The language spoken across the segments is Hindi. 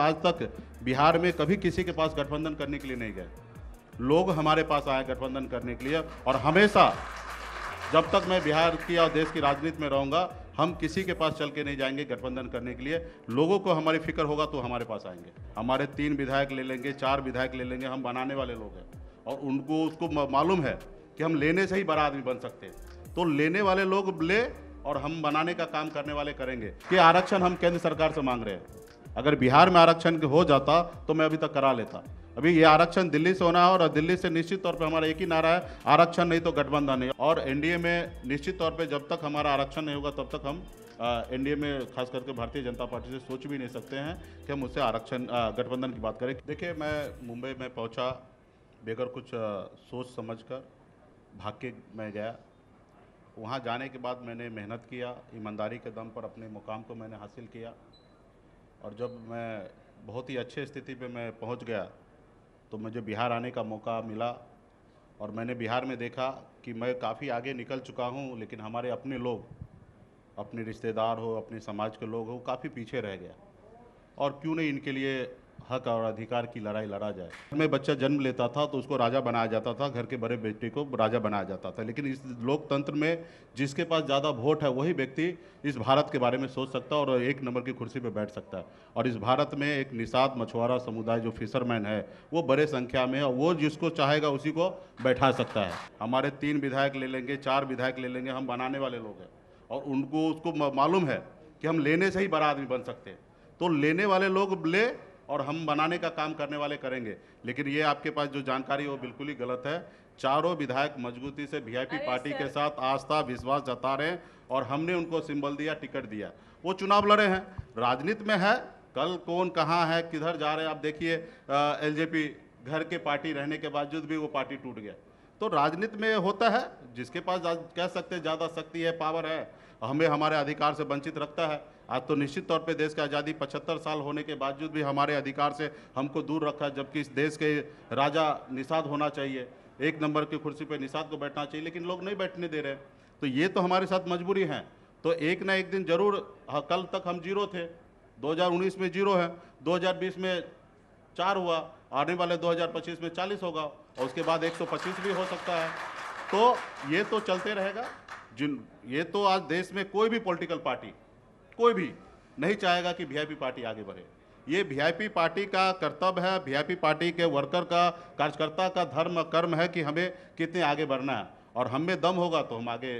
आज तक बिहार में कभी किसी के पास गठबंधन करने के लिए नहीं गए लोग हमारे पास आए गठबंधन करने के लिए और हमेशा जब तक मैं बिहार की और देश की राजनीति में रहूंगा हम किसी के पास चल के नहीं जाएंगे गठबंधन करने के लिए लोगों को हमारी फिक्र होगा तो हमारे पास आएंगे हमारे तीन विधायक ले लेंगे चार विधायक ले लेंगे हम बनाने वाले लोग हैं और उनको उसको मालूम है कि हम लेने से ही बड़ा आदमी बन सकते हैं तो लेने वाले लोग ले और हम बनाने का काम करने वाले करेंगे कि आरक्षण हम केंद्र सरकार से मांग रहे हैं अगर बिहार में आरक्षण हो जाता तो मैं अभी तक करा लेता अभी ये आरक्षण दिल्ली से होना है और दिल्ली से निश्चित तौर पर हमारा एक ही नारा है आरक्षण नहीं तो गठबंधन नहीं और एनडीए में निश्चित तौर पर जब तक हमारा आरक्षण नहीं होगा तब तक हम एनडीए में खास करके भारतीय जनता पार्टी से सोच भी नहीं सकते हैं कि हम उससे आरक्षण गठबंधन की बात करें देखिए मैं मुंबई में पहुँचा बेगर कुछ आ, सोच समझ कर भाग के मैं गया वहाँ जाने के बाद मैंने मेहनत किया ईमानदारी के दम पर अपने मुकाम को मैंने हासिल किया और जब मैं बहुत ही अच्छे स्थिति पे मैं पहुंच गया तो मुझे बिहार आने का मौका मिला और मैंने बिहार में देखा कि मैं काफ़ी आगे निकल चुका हूँ लेकिन हमारे अपने लोग अपने रिश्तेदार हो अपने समाज के लोग हो काफ़ी पीछे रह गया और क्यों नहीं इनके लिए हक और अधिकार की लड़ाई लड़ा जाए में बच्चा जन्म लेता था तो उसको राजा बनाया जाता था घर के बड़े बेटे को राजा बनाया जाता था लेकिन इस लोकतंत्र में जिसके पास ज़्यादा वोट है वही व्यक्ति इस भारत के बारे में सोच सकता है और एक नंबर की कुर्सी पर बैठ सकता है और इस भारत में एक निषाद मछुआरा समुदाय जो फिशरमैन है वो बड़े संख्या में है और वो जिसको चाहेगा उसी को बैठा सकता है हमारे तीन विधायक ले लेंगे चार विधायक ले लेंगे हम बनाने वाले लोग हैं और उनको उसको मालूम है कि हम लेने से ही बड़ा आदमी बन सकते हैं तो लेने वाले लोग ले और हम बनाने का काम करने वाले करेंगे लेकिन ये आपके पास जो जानकारी वो बिल्कुल ही गलत है चारों विधायक मजबूती से वीआईपी पार्टी के साथ आस्था विश्वास जता रहे हैं और हमने उनको सिंबल दिया टिकट दिया वो चुनाव लड़े हैं राजनीति में है कल कौन कहाँ है किधर जा रहे हैं आप देखिए एल घर के पार्टी रहने के बावजूद भी वो पार्टी टूट गया तो राजनीति में होता है जिसके पास कह सकते ज़्यादा शक्ति है पावर है हमें हमारे अधिकार से वंचित रखता है आज तो निश्चित तौर पे देश की आज़ादी 75 साल होने के बावजूद भी हमारे अधिकार से हमको दूर रखा जबकि इस देश के राजा निषाद होना चाहिए एक नंबर की कुर्सी पे निषाद को बैठना चाहिए लेकिन लोग नहीं बैठने दे रहे तो ये तो हमारे साथ मजबूरी है तो एक ना एक दिन जरूर हाँ, कल तक हम जीरो थे दो में जीरो हैं दो में चार हुआ आने वाले दो में चालीस होगा और उसके बाद एक भी हो सकता है तो ये तो चलते रहेगा जिन ये तो आज देश में कोई भी पॉलिटिकल पार्टी कोई भी नहीं चाहेगा कि वी पार्टी आगे बढ़े ये वी पार्टी का कर्तव्य है वी पार्टी के वर्कर का कार्यकर्ता का धर्म कर्म है कि हमें कितने आगे बढ़ना है और हम में दम होगा तो हम आगे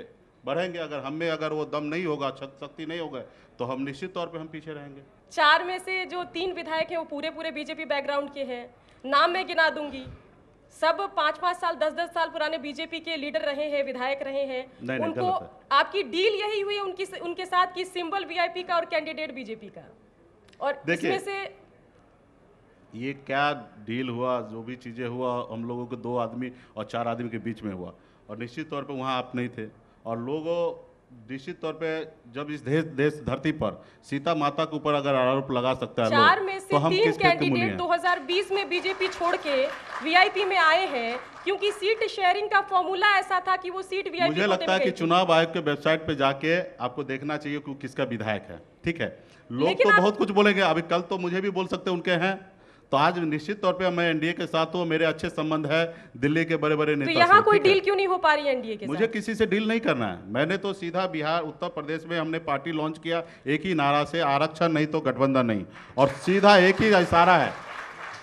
बढ़ेंगे अगर हम में अगर वो दम नहीं होगा शक्ति नहीं होगा तो हम निश्चित तौर पे हम पीछे रहेंगे चार में से जो तीन विधायक हैं वो पूरे पूरे बीजेपी बैकग्राउंड के हैं नाम मैं गिना दूंगी सब पांच पांच साल दस दस साल पुराने बीजेपी के लीडर रहे हैं विधायक रहे हैं उनको है। आपकी डील यही हुई है उनकी उनके साथ की सिंबल वीआईपी का और कैंडिडेट बीजेपी का और इसमें से ये क्या डील हुआ जो भी चीज़ें हुआ हम लोगों के दो आदमी और चार आदमी के बीच में हुआ और निश्चित तौर पर वहाँ आप नहीं थे और लोगों निश्चित तौर पे जब इस देश देश धरती पर सीता माता के ऊपर अगर आरोप लगा सकता है चार में तो से तो हम तीन कैंडिडेट 2020 में बीजेपी छोड़ के वीआईपी में आए हैं क्योंकि सीट शेयरिंग का फॉर्मूला ऐसा था कि वो सीट वीआईपी मुझे लगता है कि चुनाव आयोग के वेबसाइट पे जाके आपको देखना चाहिए कि किसका विधायक है ठीक है लोग तो बहुत कुछ बोलेंगे अभी कल तो मुझे भी बोल सकते उनके हैं तो आज निश्चित तौर पे मैं एनडीए के साथ हूँ मेरे अच्छे संबंध है दिल्ली के बड़े बड़े तो नेता तो यहाँ कोई डील क्यों नहीं हो पा रही एनडीए के मुझे साथ? किसी से डील नहीं करना है मैंने तो सीधा बिहार उत्तर प्रदेश में हमने पार्टी लॉन्च किया एक ही नारा से आरक्षण नहीं तो गठबंधन नहीं और सीधा एक ही इशारा है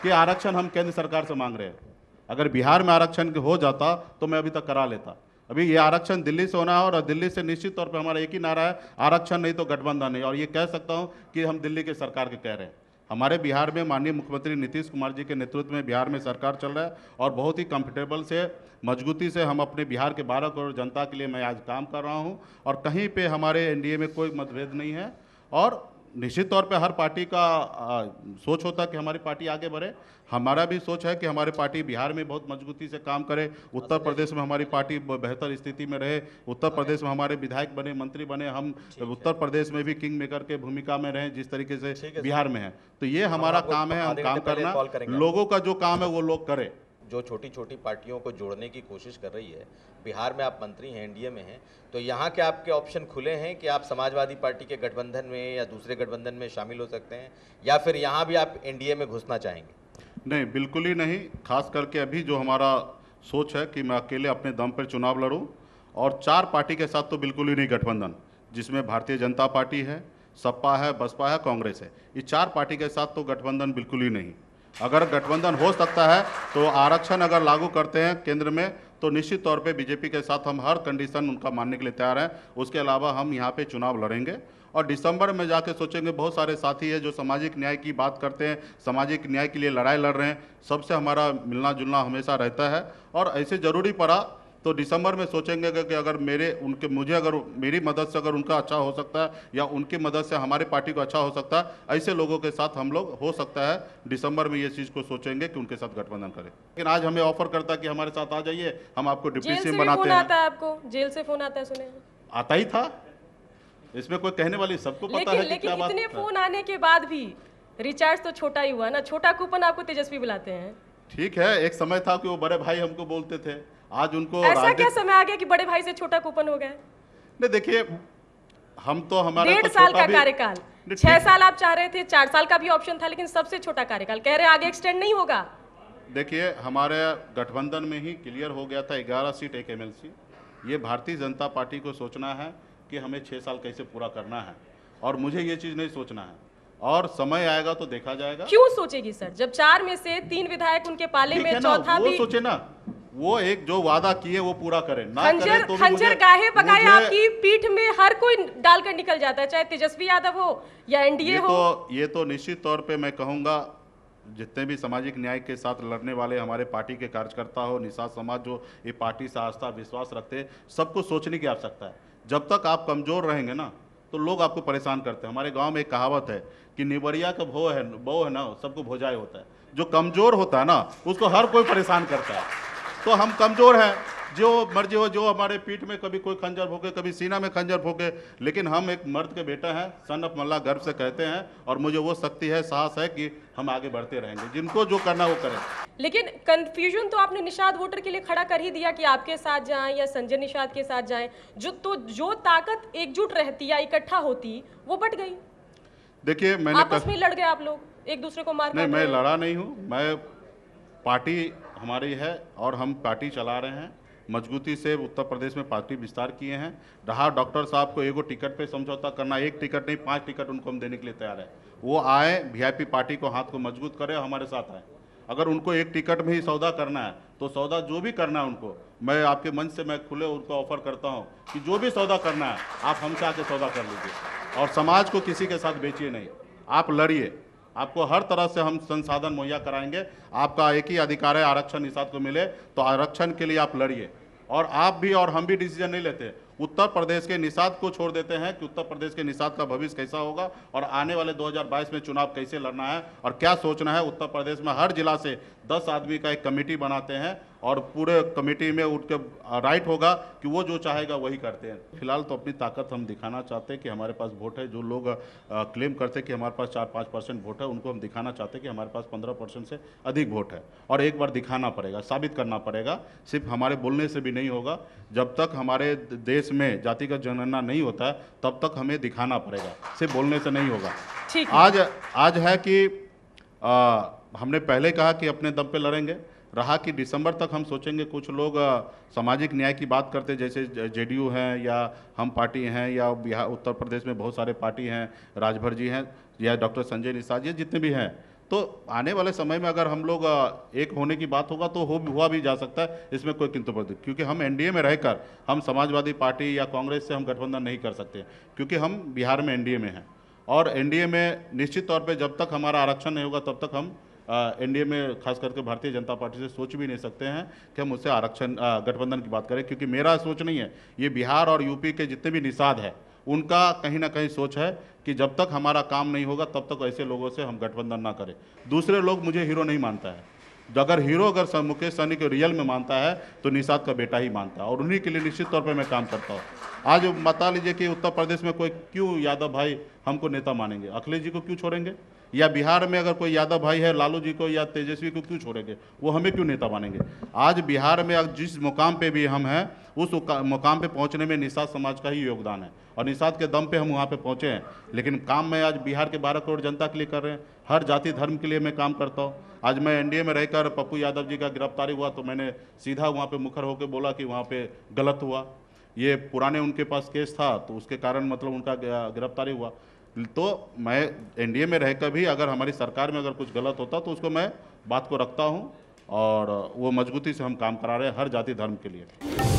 कि आरक्षण हम केंद्र सरकार से मांग रहे हैं अगर बिहार में आरक्षण हो जाता तो मैं अभी तक करा लेता अभी ये आरक्षण दिल्ली से होना है और दिल्ली से निश्चित तौर पर हमारा एक ही नारा है आरक्षण नहीं तो गठबंधन नहीं और ये कह सकता हूँ कि हम दिल्ली के सरकार के कह रहे हैं हमारे बिहार में माननीय मुख्यमंत्री नीतीश कुमार जी के नेतृत्व में बिहार में सरकार चल रहा है और बहुत ही कंफर्टेबल से मजबूती से हम अपने बिहार के बारह करोड़ जनता के लिए मैं आज काम कर रहा हूँ और कहीं पर हमारे एन में कोई मतभेद नहीं है और निश्चित तौर पे हर पार्टी का आ, सोच होता है कि हमारी पार्टी आगे बढ़े हमारा भी सोच है कि हमारी पार्टी बिहार में बहुत मजबूती से काम करे उत्तर प्रदेश में हमारी पार्टी बेहतर स्थिति में रहे उत्तर प्रदेश में हमारे विधायक बने मंत्री बने हम उत्तर प्रदेश में भी किंग मेकर के भूमिका में रहें जिस तरीके से बिहार में है तो ये हमारा काम है हम काम करना लोगों का जो काम है वो लोग करें जो छोटी छोटी पार्टियों को जोड़ने की कोशिश कर रही है बिहार में आप मंत्री हैं एनडीए में हैं तो यहाँ के आपके ऑप्शन खुले हैं कि आप समाजवादी पार्टी के गठबंधन में या दूसरे गठबंधन में शामिल हो सकते हैं या फिर यहाँ भी आप एनडीए में घुसना चाहेंगे नहीं बिल्कुल ही नहीं खास करके अभी जो हमारा सोच है कि मैं अकेले अपने दम पर चुनाव लड़ूँ और चार पार्टी के साथ तो बिल्कुल ही नहीं गठबंधन जिसमें भारतीय जनता पार्टी है सपा है बसपा है कांग्रेस है ये चार पार्टी के साथ तो गठबंधन बिल्कुल ही नहीं अगर गठबंधन हो सकता है तो आरक्षण अगर लागू करते हैं केंद्र में तो निश्चित तौर पे बीजेपी के साथ हम हर कंडीशन उनका मानने के लिए तैयार हैं उसके अलावा हम यहाँ पे चुनाव लड़ेंगे और दिसंबर में जाके सोचेंगे बहुत सारे साथी हैं जो सामाजिक न्याय की बात करते हैं सामाजिक न्याय के लिए लड़ाई लड़ रहे हैं सबसे हमारा मिलना जुलना हमेशा रहता है और ऐसे ज़रूरी पड़ा तो दिसंबर में सोचेंगे कि अगर मेरे उनके मुझे अगर मेरी मदद से अगर उनका अच्छा हो सकता है या उनकी मदद से हमारे पार्टी को अच्छा हो सकता है ऐसे लोगों के साथ हम लोग हो सकता है दिसंबर में ये चीज़ को सोचेंगे कि उनके साथ गठबंधन करें लेकिन आज हमें ऑफर करता है कि हमारे साथ आ जाइए हम आपको डिप्टी सीएम बनाते हैं आता है आपको जेल से फोन आता है सुने आता ही था इसमें कोई कहने वाली सबको पता है कि इतने फोन आने के बाद भी रिचार्ज तो छोटा ही हुआ ना छोटा कूपन आपको तेजस्वी बुलाते हैं ठीक है एक समय था कि वो बड़े भाई हमको बोलते थे आज उनको ऐसा क्या समय आ गया कि बड़े भाई से छोटा कूपन हो गया नहीं देखिए हम तो हमारा डेढ़ तो साल का कार्यकाल छह साल आप चाह रहे थे चार साल का भी ऑप्शन था लेकिन सबसे छोटा कार्यकाल कह रहे आगे एक्सटेंड नहीं होगा देखिए हमारे गठबंधन में ही क्लियर हो गया था ग्यारह सीट एक एम ये भारतीय जनता पार्टी को सोचना है कि हमें छः साल कैसे पूरा करना है और मुझे ये चीज़ नहीं सोचना है और समय आएगा तो देखा जाएगा क्यों सोचेगी सर जब चार में से तीन विधायक उनके पाले में चौथा भी सोचे ना वो एक जो वादा किए वो पूरा करें ना खंजर तो खंजर गाहे पकाए आपकी पीठ में हर कोई डालकर निकल जाता है चाहे तेजस्वी यादव हो या एनडीए हो तो ये तो निश्चित तौर पे मैं कहूँगा जितने भी सामाजिक न्याय के साथ लड़ने वाले हमारे पार्टी के कार्यकर्ता हो निषाद समाज जो ये पार्टी से आस्था विश्वास रखते सबको सोचने की आवश्यकता है जब तक आप कमजोर रहेंगे ना तो लोग आपको परेशान करते हैं हमारे गांव में एक कहावत है कि निबरिया का भो है बो है ना सबको भोजाए होता है जो कमजोर होता है ना उसको हर कोई परेशान करता है तो हम कमज़ोर हैं जो मर्जी हो जो हमारे पीठ में कभी कोई खंजर भोगे कभी सीना में खंजर भोगे लेकिन हम एक मर्द के बेटा हैं सन ऑफ मल्ला गर्व से कहते हैं और मुझे वो शक्ति है साहस है कि हम आगे बढ़ते रहेंगे जिनको जो करना वो करें लेकिन कंफ्यूजन तो आपने निषाद वोटर के लिए खड़ा कर ही दिया कि आपके साथ जाएं या संजय निषाद के साथ जाएं जो तो जो ताकत एकजुट रहती या इकट्ठा होती वो बट गई देखिए मैंने आपस में लड़ गए आप लोग एक दूसरे को मार नहीं मैं लड़ा नहीं हूँ मैं पार्टी हमारी है और हम पार्टी चला रहे हैं मजबूती से उत्तर प्रदेश में पार्टी विस्तार किए हैं रहा डॉक्टर साहब को एगो टिकट पे समझौता करना एक टिकट नहीं पांच टिकट उनको हम देने के लिए तैयार है वो आए वीआईपी पार्टी को हाथ को मजबूत करे हमारे साथ आए अगर उनको एक टिकट में ही सौदा करना है तो सौदा जो भी करना है उनको मैं आपके मंच से मैं खुले उनको ऑफर करता हूँ कि जो भी सौदा करना है आप हमसे आके सौदा कर लीजिए और समाज को किसी के साथ बेचिए नहीं आप लड़िए आपको हर तरह से हम संसाधन मुहैया कराएंगे आपका एक ही अधिकार है आरक्षण निषाद को मिले तो आरक्षण के लिए आप लड़िए और आप भी और हम भी डिसीजन नहीं लेते उत्तर प्रदेश के निषाद को छोड़ देते हैं कि उत्तर प्रदेश के निषाद का भविष्य कैसा होगा और आने वाले 2022 में चुनाव कैसे लड़ना है और क्या सोचना है उत्तर प्रदेश में हर जिला से 10 आदमी का एक कमेटी बनाते हैं और पूरे कमेटी में उठ के राइट होगा कि वो जो चाहेगा वही करते हैं फिलहाल तो अपनी ताकत हम दिखाना चाहते हैं कि हमारे पास वोट है जो लोग क्लेम करते हैं कि हमारे पास चार पाँच परसेंट वोट है उनको हम दिखाना चाहते हैं कि हमारे पास पंद्रह परसेंट से अधिक वोट है और एक बार दिखाना पड़ेगा साबित करना पड़ेगा सिर्फ हमारे बोलने से भी नहीं होगा जब तक हमारे देश में जातिगत जनगणना नहीं होता है तब तक हमें दिखाना पड़ेगा सिर्फ बोलने से नहीं होगा आज आज है कि आ, हमने पहले कहा कि अपने दम पे लड़ेंगे रहा कि दिसंबर तक हम सोचेंगे कुछ लोग सामाजिक न्याय की बात करते जैसे जेडीयू हैं या हम पार्टी हैं या बिहार उत्तर प्रदेश में बहुत सारे पार्टी हैं राजभर जी हैं या डॉक्टर संजय निषाद जी जितने भी हैं तो आने वाले समय में अगर हम लोग एक होने की बात होगा तो हो हुआ भी जा सकता है इसमें कोई किंतु पर क्योंकि हम एनडीए में रहकर हम समाजवादी पार्टी या कांग्रेस से हम गठबंधन नहीं कर सकते क्योंकि हम बिहार में एनडीए में हैं और एनडीए में निश्चित तौर पे जब तक हमारा आरक्षण नहीं होगा तब तक हम एनडीए में खास करके भारतीय जनता पार्टी से सोच भी नहीं सकते हैं कि हम उससे आरक्षण गठबंधन की बात करें क्योंकि मेरा सोच नहीं है ये बिहार और यूपी के जितने भी निषाद है उनका कहीं ना कहीं सोच है कि जब तक हमारा काम नहीं होगा तब तक ऐसे लोगों से हम गठबंधन ना करें दूसरे लोग मुझे हीरो नहीं मानता है अगर हीरो अगर मुकेश सहनी को रियल में मानता है तो निषाद का बेटा ही मानता है और उन्हीं के लिए निश्चित तौर पर मैं काम करता हूँ आज बता लीजिए कि उत्तर प्रदेश में कोई क्यों यादव भाई हमको नेता मानेंगे अखिलेश जी को क्यों छोड़ेंगे या बिहार में अगर कोई यादव भाई है लालू जी को या तेजस्वी को क्यों छोड़ेंगे वो हमें क्यों नेता मानेंगे आज बिहार में जिस मुकाम पे भी हम हैं उस मुकाम पे पहुंचने में निषाद समाज का ही योगदान है और निषाद के दम पे हम वहाँ पे पहुँचे हैं लेकिन काम मैं आज बिहार के बारह करोड़ जनता के लिए कर रहे हैं हर जाति धर्म के लिए मैं काम करता हूँ आज मैं एनडीए में रहकर पप्पू यादव जी का गिरफ्तारी हुआ तो मैंने सीधा वहाँ पर मुखर होकर बोला कि वहाँ पर गलत हुआ ये पुराने उनके पास केस था तो उसके कारण मतलब उनका गिरफ्तारी हुआ तो मैं एनडीए में रहकर भी अगर हमारी सरकार में अगर कुछ गलत होता तो उसको मैं बात को रखता हूँ और वो मजबूती से हम काम करा रहे हैं हर जाति धर्म के लिए